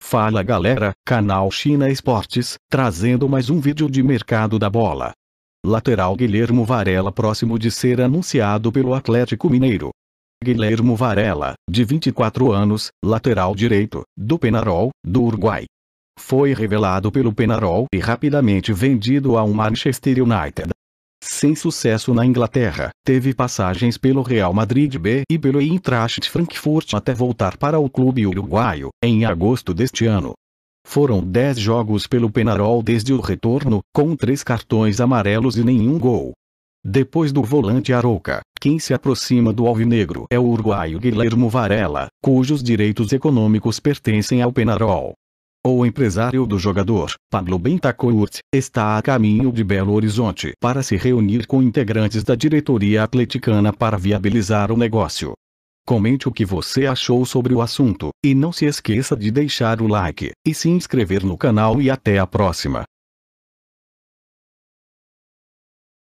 Fala galera, canal China Esportes, trazendo mais um vídeo de mercado da bola. Lateral Guilhermo Varela próximo de ser anunciado pelo Atlético Mineiro. Guilhermo Varela, de 24 anos, lateral direito, do Penarol, do Uruguai. Foi revelado pelo Penarol e rapidamente vendido ao Manchester United sem sucesso na Inglaterra, teve passagens pelo Real Madrid B e pelo Eintracht Frankfurt até voltar para o clube uruguaio, em agosto deste ano. Foram 10 jogos pelo Penarol desde o retorno, com três cartões amarelos e nenhum gol. Depois do volante Arouca, quem se aproxima do alvinegro é o uruguaio Guilhermo Varela, cujos direitos econômicos pertencem ao Penarol o empresário do jogador, Pablo Bentacourt, está a caminho de Belo Horizonte para se reunir com integrantes da diretoria atleticana para viabilizar o negócio. Comente o que você achou sobre o assunto, e não se esqueça de deixar o like e se inscrever no canal e até a próxima.